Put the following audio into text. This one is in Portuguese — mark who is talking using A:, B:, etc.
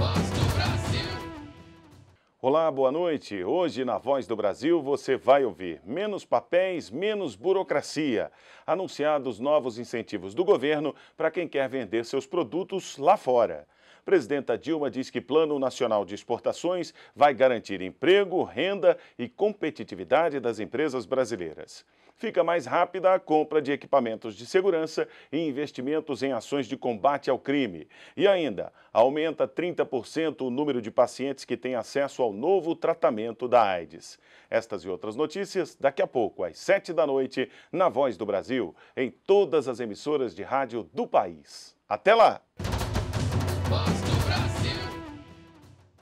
A: Voz do Brasil. Olá, boa noite. Hoje na Voz do Brasil você vai ouvir menos papéis, menos burocracia. Anunciados novos incentivos do governo para quem quer vender seus produtos lá fora. Presidenta Dilma diz que Plano Nacional de Exportações vai garantir emprego, renda e competitividade das empresas brasileiras. Fica mais rápida a compra de equipamentos de segurança e investimentos em ações de combate ao crime. E ainda, aumenta 30% o número de pacientes que têm acesso ao novo tratamento da AIDS. Estas e outras notícias daqui a pouco, às 7 da noite, na Voz do Brasil, em todas as emissoras de rádio do país. Até lá!